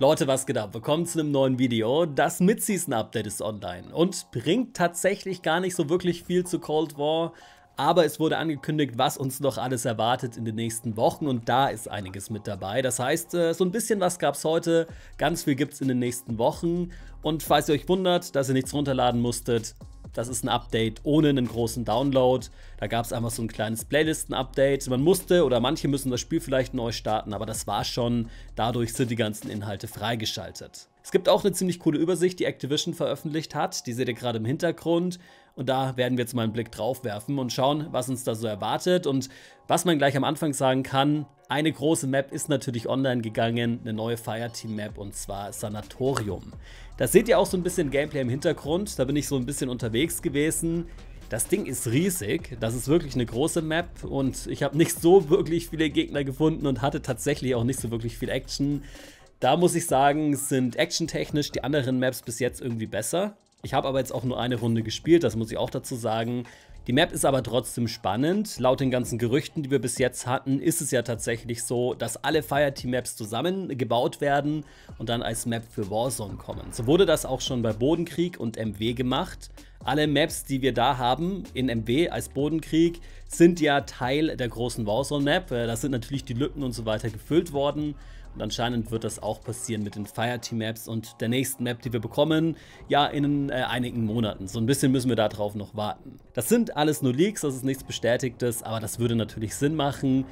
Leute, was geht ab? Willkommen zu einem neuen Video. Das Mid-Season-Update ist online und bringt tatsächlich gar nicht so wirklich viel zu Cold War, aber es wurde angekündigt, was uns noch alles erwartet in den nächsten Wochen und da ist einiges mit dabei. Das heißt, äh, so ein bisschen was gab es heute, ganz viel gibt es in den nächsten Wochen und falls ihr euch wundert, dass ihr nichts runterladen musstet, das ist ein Update ohne einen großen Download. Da gab es einfach so ein kleines Playlisten-Update. Man musste oder manche müssen das Spiel vielleicht neu starten, aber das war schon. Dadurch sind die ganzen Inhalte freigeschaltet. Es gibt auch eine ziemlich coole Übersicht, die Activision veröffentlicht hat. Die seht ihr gerade im Hintergrund. Und da werden wir jetzt mal einen Blick drauf werfen und schauen, was uns da so erwartet. Und was man gleich am Anfang sagen kann, eine große Map ist natürlich online gegangen, eine neue Fireteam-Map und zwar Sanatorium. Das seht ihr auch so ein bisschen Gameplay im Hintergrund, da bin ich so ein bisschen unterwegs gewesen. Das Ding ist riesig, das ist wirklich eine große Map und ich habe nicht so wirklich viele Gegner gefunden und hatte tatsächlich auch nicht so wirklich viel Action. Da muss ich sagen, sind actiontechnisch die anderen Maps bis jetzt irgendwie besser. Ich habe aber jetzt auch nur eine Runde gespielt, das muss ich auch dazu sagen. Die Map ist aber trotzdem spannend. Laut den ganzen Gerüchten, die wir bis jetzt hatten, ist es ja tatsächlich so, dass alle Fireteam-Maps zusammengebaut werden und dann als Map für Warzone kommen. So wurde das auch schon bei Bodenkrieg und MW gemacht. Alle Maps, die wir da haben in MW als Bodenkrieg, sind ja Teil der großen Warzone-Map. Äh, da sind natürlich die Lücken und so weiter gefüllt worden. Und anscheinend wird das auch passieren mit den Fireteam-Maps und der nächsten Map, die wir bekommen, ja, in äh, einigen Monaten. So ein bisschen müssen wir darauf noch warten. Das sind alles nur Leaks, das ist nichts Bestätigtes, aber das würde natürlich Sinn machen.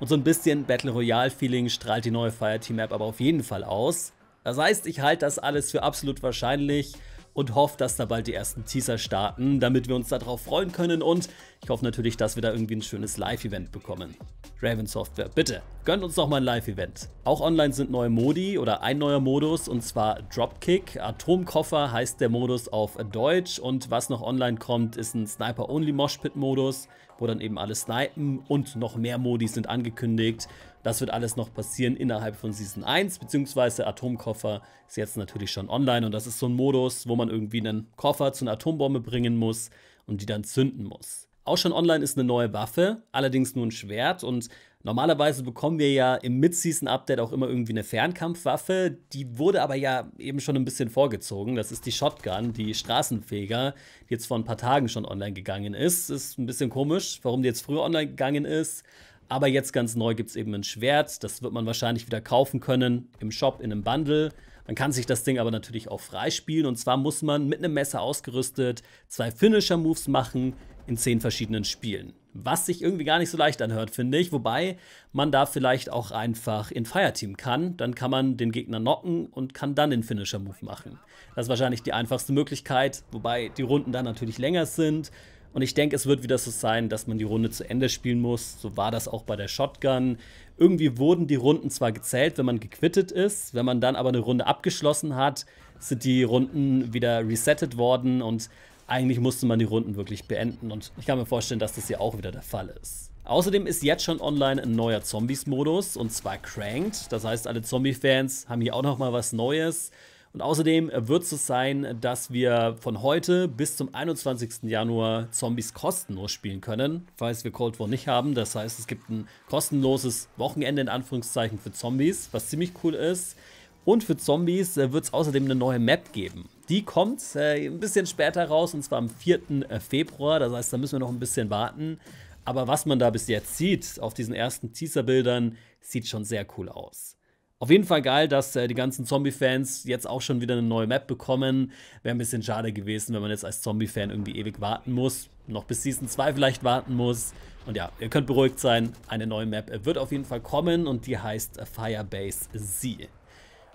Und so ein bisschen Battle Royale-Feeling strahlt die neue Fireteam-Map aber auf jeden Fall aus. Das heißt, ich halte das alles für absolut wahrscheinlich und hoffe, dass da bald die ersten Teaser starten, damit wir uns darauf freuen können und ich hoffe natürlich, dass wir da irgendwie ein schönes Live-Event bekommen. Raven Software, bitte, gönnt uns doch mal ein Live-Event. Auch online sind neue Modi oder ein neuer Modus und zwar Dropkick. Atomkoffer heißt der Modus auf Deutsch und was noch online kommt, ist ein Sniper-Only-Moshpit-Modus wo dann eben alle snipen und noch mehr Modi sind angekündigt. Das wird alles noch passieren innerhalb von Season 1, beziehungsweise Atomkoffer ist jetzt natürlich schon online und das ist so ein Modus, wo man irgendwie einen Koffer zu einer Atombombe bringen muss und die dann zünden muss. Auch schon online ist eine neue Waffe, allerdings nur ein Schwert und Normalerweise bekommen wir ja im Mid-Season-Update auch immer irgendwie eine Fernkampfwaffe. Die wurde aber ja eben schon ein bisschen vorgezogen. Das ist die Shotgun, die Straßenfeger, die jetzt vor ein paar Tagen schon online gegangen ist. Ist ein bisschen komisch, warum die jetzt früher online gegangen ist. Aber jetzt ganz neu gibt es eben ein Schwert. Das wird man wahrscheinlich wieder kaufen können im Shop, in einem Bundle. Man kann sich das Ding aber natürlich auch freispielen. Und zwar muss man mit einem Messer ausgerüstet zwei Finisher-Moves machen in zehn verschiedenen Spielen was sich irgendwie gar nicht so leicht anhört, finde ich. Wobei man da vielleicht auch einfach in Fireteam kann. Dann kann man den Gegner knocken und kann dann den Finisher-Move machen. Das ist wahrscheinlich die einfachste Möglichkeit, wobei die Runden dann natürlich länger sind. Und ich denke, es wird wieder so sein, dass man die Runde zu Ende spielen muss. So war das auch bei der Shotgun. Irgendwie wurden die Runden zwar gezählt, wenn man gequittet ist, wenn man dann aber eine Runde abgeschlossen hat, sind die Runden wieder resettet worden und eigentlich musste man die Runden wirklich beenden und ich kann mir vorstellen, dass das hier auch wieder der Fall ist. Außerdem ist jetzt schon online ein neuer Zombies-Modus und zwar Cranked. Das heißt, alle Zombie-Fans haben hier auch nochmal was Neues. Und außerdem wird es so sein, dass wir von heute bis zum 21. Januar Zombies kostenlos spielen können, falls wir Cold War nicht haben. Das heißt, es gibt ein kostenloses Wochenende in Anführungszeichen für Zombies, was ziemlich cool ist. Und für Zombies äh, wird es außerdem eine neue Map geben die kommt äh, ein bisschen später raus, und zwar am 4. Äh, Februar. Das heißt, da müssen wir noch ein bisschen warten. Aber was man da bis jetzt sieht, auf diesen ersten Teaser-Bildern, sieht schon sehr cool aus. Auf jeden Fall geil, dass äh, die ganzen Zombie-Fans jetzt auch schon wieder eine neue Map bekommen. Wäre ein bisschen schade gewesen, wenn man jetzt als Zombie-Fan irgendwie ewig warten muss. Noch bis Season 2 vielleicht warten muss. Und ja, ihr könnt beruhigt sein, eine neue Map äh, wird auf jeden Fall kommen und die heißt Firebase Z.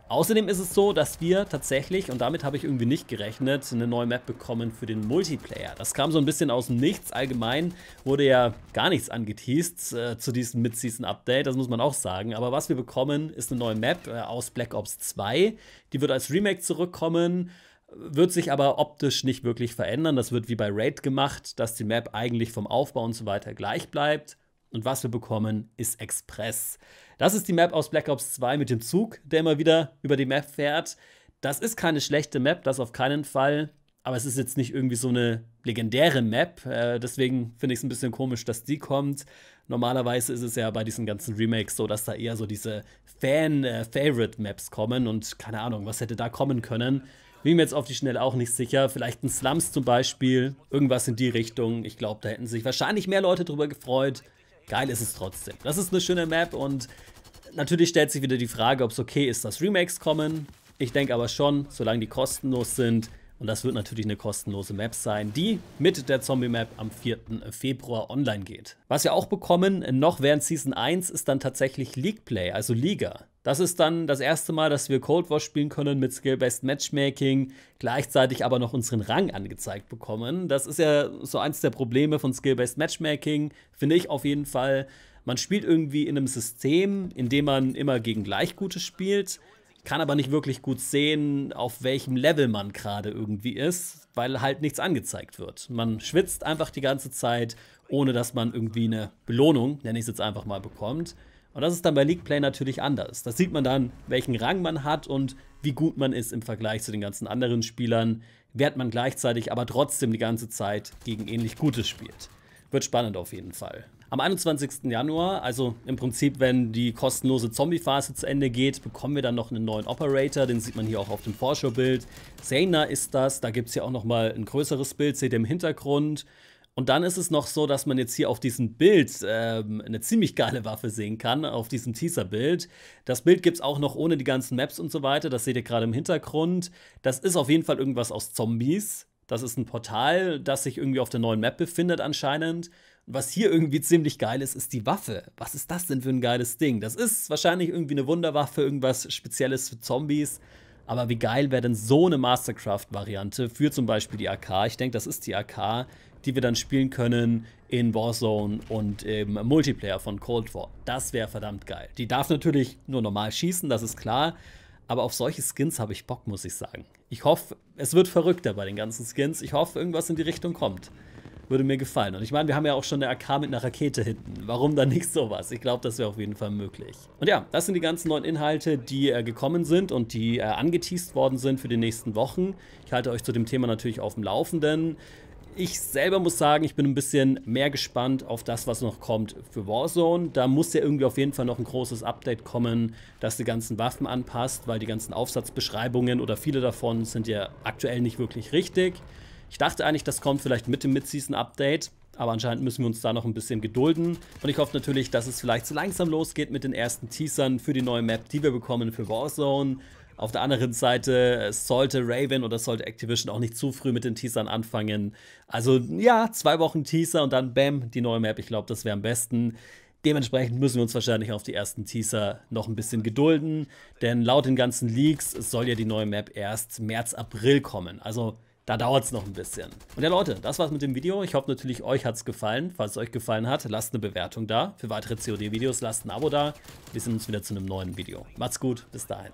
Außerdem ist es so, dass wir tatsächlich, und damit habe ich irgendwie nicht gerechnet, eine neue Map bekommen für den Multiplayer. Das kam so ein bisschen aus dem Nichts. Allgemein wurde ja gar nichts angeteased äh, zu diesem Mid-Season-Update, das muss man auch sagen. Aber was wir bekommen, ist eine neue Map äh, aus Black Ops 2. Die wird als Remake zurückkommen wird sich aber optisch nicht wirklich verändern. Das wird wie bei Raid gemacht, dass die Map eigentlich vom Aufbau und so weiter gleich bleibt. Und was wir bekommen, ist Express. Das ist die Map aus Black Ops 2 mit dem Zug, der immer wieder über die Map fährt. Das ist keine schlechte Map, das auf keinen Fall. Aber es ist jetzt nicht irgendwie so eine legendäre Map. Äh, deswegen finde ich es ein bisschen komisch, dass die kommt. Normalerweise ist es ja bei diesen ganzen Remakes so, dass da eher so diese Fan-Favorite-Maps äh, kommen. Und keine Ahnung, was hätte da kommen können. Bin mir jetzt auf die Schnelle auch nicht sicher. Vielleicht ein Slums zum Beispiel. Irgendwas in die Richtung. Ich glaube, da hätten sich wahrscheinlich mehr Leute drüber gefreut, geil ist es trotzdem. Das ist eine schöne Map und natürlich stellt sich wieder die Frage, ob es okay ist, dass Remakes kommen. Ich denke aber schon, solange die kostenlos sind. Und das wird natürlich eine kostenlose Map sein, die mit der Zombie-Map am 4. Februar online geht. Was wir auch bekommen, noch während Season 1, ist dann tatsächlich League Play, also Liga. Das ist dann das erste Mal, dass wir Cold War spielen können mit Skill-Based Matchmaking, gleichzeitig aber noch unseren Rang angezeigt bekommen. Das ist ja so eins der Probleme von Skill-Based Matchmaking, finde ich auf jeden Fall. Man spielt irgendwie in einem System, in dem man immer gegen Gleichgute spielt, kann aber nicht wirklich gut sehen, auf welchem Level man gerade irgendwie ist, weil halt nichts angezeigt wird. Man schwitzt einfach die ganze Zeit, ohne dass man irgendwie eine Belohnung, nenne ich es jetzt einfach mal, bekommt. Und das ist dann bei League Play natürlich anders. Das sieht man dann, welchen Rang man hat und wie gut man ist im Vergleich zu den ganzen anderen Spielern, während man gleichzeitig aber trotzdem die ganze Zeit gegen ähnlich Gutes spielt. Wird spannend auf jeden Fall. Am 21. Januar, also im Prinzip, wenn die kostenlose Zombie-Phase zu Ende geht, bekommen wir dann noch einen neuen Operator. Den sieht man hier auch auf dem Vorschaubild. Zayna ist das. Da gibt es ja auch nochmal ein größeres Bild, seht ihr im Hintergrund. Und dann ist es noch so, dass man jetzt hier auf diesem Bild ähm, eine ziemlich geile Waffe sehen kann, auf diesem Teaser-Bild. Das Bild gibt es auch noch ohne die ganzen Maps und so weiter. Das seht ihr gerade im Hintergrund. Das ist auf jeden Fall irgendwas aus Zombies. Das ist ein Portal, das sich irgendwie auf der neuen Map befindet anscheinend. Und was hier irgendwie ziemlich geil ist, ist die Waffe. Was ist das denn für ein geiles Ding? Das ist wahrscheinlich irgendwie eine Wunderwaffe, irgendwas Spezielles für Zombies. Aber wie geil wäre denn so eine Mastercraft-Variante für zum Beispiel die AK? Ich denke, das ist die AK die wir dann spielen können in Warzone und im Multiplayer von Cold War. Das wäre verdammt geil. Die darf natürlich nur normal schießen, das ist klar. Aber auf solche Skins habe ich Bock, muss ich sagen. Ich hoffe, es wird verrückter bei den ganzen Skins. Ich hoffe, irgendwas in die Richtung kommt. Würde mir gefallen. Und ich meine, wir haben ja auch schon eine AK mit einer Rakete hinten. Warum dann nicht sowas? Ich glaube, das wäre auf jeden Fall möglich. Und ja, das sind die ganzen neuen Inhalte, die äh, gekommen sind und die äh, angeteased worden sind für die nächsten Wochen. Ich halte euch zu dem Thema natürlich auf dem Laufenden. Ich selber muss sagen, ich bin ein bisschen mehr gespannt auf das, was noch kommt für Warzone. Da muss ja irgendwie auf jeden Fall noch ein großes Update kommen, das die ganzen Waffen anpasst, weil die ganzen Aufsatzbeschreibungen oder viele davon sind ja aktuell nicht wirklich richtig. Ich dachte eigentlich, das kommt vielleicht mit dem Mid-Season-Update, aber anscheinend müssen wir uns da noch ein bisschen gedulden. Und ich hoffe natürlich, dass es vielleicht so langsam losgeht mit den ersten Teasern für die neue Map, die wir bekommen für Warzone. Auf der anderen Seite äh, sollte Raven oder sollte Activision auch nicht zu früh mit den Teasern anfangen. Also ja, zwei Wochen Teaser und dann bam, die neue Map. Ich glaube, das wäre am besten. Dementsprechend müssen wir uns wahrscheinlich auf die ersten Teaser noch ein bisschen gedulden, denn laut den ganzen Leaks soll ja die neue Map erst März, April kommen. Also da dauert es noch ein bisschen. Und ja Leute, das war's mit dem Video. Ich hoffe natürlich, euch hat's gefallen. Falls es euch gefallen hat, lasst eine Bewertung da. Für weitere COD-Videos lasst ein Abo da. Wir sehen uns wieder zu einem neuen Video. Macht's gut, bis dahin.